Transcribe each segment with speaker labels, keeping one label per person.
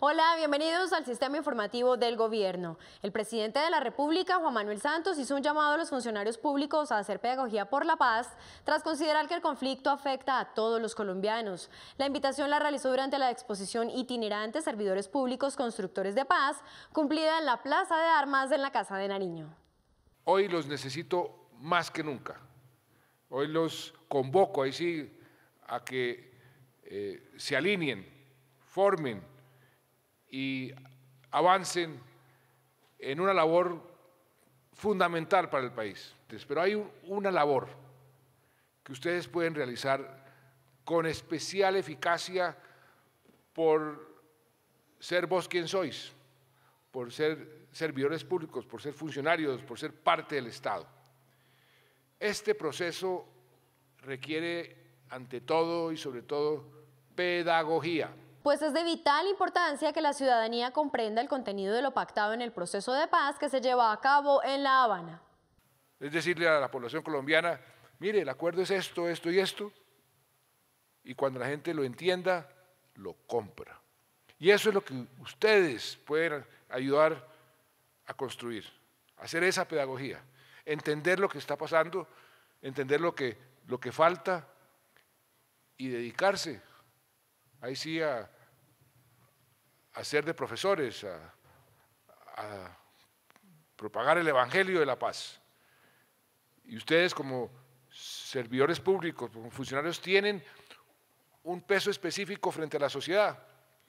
Speaker 1: Hola, bienvenidos al sistema informativo del gobierno. El presidente de la República, Juan Manuel Santos, hizo un llamado a los funcionarios públicos a hacer pedagogía por la paz tras considerar que el conflicto afecta a todos los colombianos. La invitación la realizó durante la exposición itinerante Servidores Públicos Constructores de Paz, cumplida en la Plaza de Armas de la Casa de Nariño.
Speaker 2: Hoy los necesito más que nunca Hoy los convoco, ahí sí, a que eh, se alineen, formen y avancen en una labor fundamental para el país. Pero hay una labor que ustedes pueden realizar con especial eficacia por ser vos quien sois, por ser servidores públicos, por ser funcionarios, por ser parte del Estado. Este proceso requiere, ante todo y sobre todo, pedagogía.
Speaker 1: Pues es de vital importancia que la ciudadanía comprenda el contenido de lo pactado en el proceso de paz que se lleva a cabo en La Habana.
Speaker 2: Es decirle a la población colombiana, mire, el acuerdo es esto, esto y esto, y cuando la gente lo entienda, lo compra. Y eso es lo que ustedes pueden ayudar a construir, hacer esa pedagogía entender lo que está pasando, entender lo que, lo que falta y dedicarse, ahí sí, a, ser de profesores, a, propagar el Evangelio de la paz. Y ustedes como servidores públicos, como funcionarios, tienen un peso específico frente a la sociedad,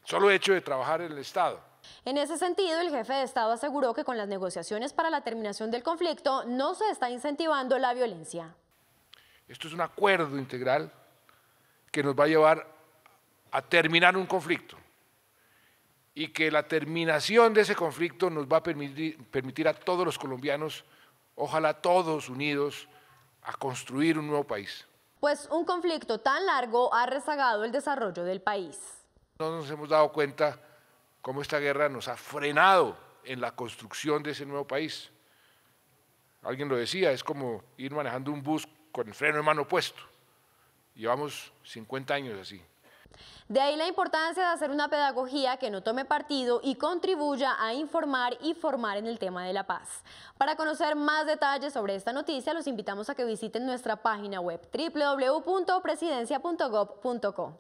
Speaker 2: solo hecho de trabajar en el Estado.
Speaker 1: En ese sentido, el jefe de Estado aseguró que con las negociaciones para la terminación del conflicto no se está incentivando la violencia.
Speaker 2: Esto es un acuerdo integral que nos va a llevar a terminar un conflicto y que la terminación de ese conflicto nos va a permitir, permitir a todos los colombianos, ojalá todos unidos, a construir un nuevo país.
Speaker 1: Pues un conflicto tan largo ha rezagado el desarrollo del país.
Speaker 2: No nos hemos dado cuenta cómo esta guerra nos ha frenado en la construcción de ese nuevo país. Alguien lo decía, es como ir manejando un bus con el freno en mano puesto. Llevamos 50 años así.
Speaker 1: De ahí la importancia de hacer una pedagogía que no tome partido y contribuya a informar y formar en el tema de la paz. Para conocer más detalles sobre esta noticia, los invitamos a que visiten nuestra página web www.presidencia.gov.co.